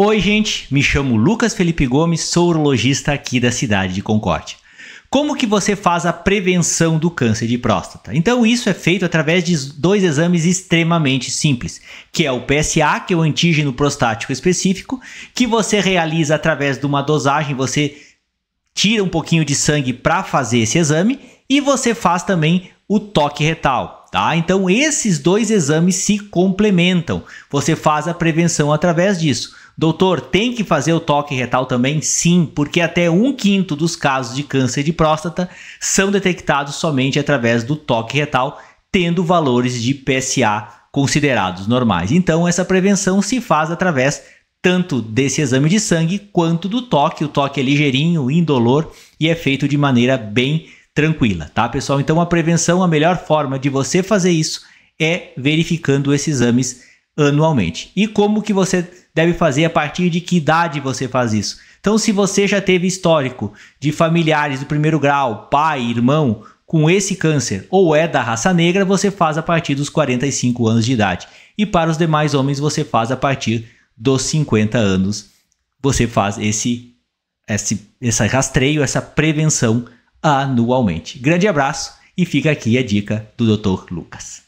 Oi, gente, me chamo Lucas Felipe Gomes, sou urologista aqui da cidade de Concórdia. Como que você faz a prevenção do câncer de próstata? Então isso é feito através de dois exames extremamente simples, que é o PSA, que é o antígeno prostático específico, que você realiza através de uma dosagem, você tira um pouquinho de sangue para fazer esse exame e você faz também o toque retal, Tá? Então esses dois exames se complementam. Você faz a prevenção através disso. Doutor, tem que fazer o toque retal também? Sim, porque até um quinto dos casos de câncer de próstata são detectados somente através do toque retal, tendo valores de PSA considerados normais. Então, essa prevenção se faz através tanto desse exame de sangue quanto do toque. O toque é ligeirinho, indolor e é feito de maneira bem tranquila, tá, pessoal? Então, a prevenção, a melhor forma de você fazer isso é verificando esses exames anualmente. E como que você deve fazer a partir de que idade você faz isso? Então, se você já teve histórico de familiares do primeiro grau, pai, irmão, com esse câncer ou é da raça negra, você faz a partir dos 45 anos de idade. E para os demais homens, você faz a partir dos 50 anos. Você faz esse, esse, esse rastreio, essa prevenção anualmente. Grande abraço e fica aqui a dica do Dr. Lucas.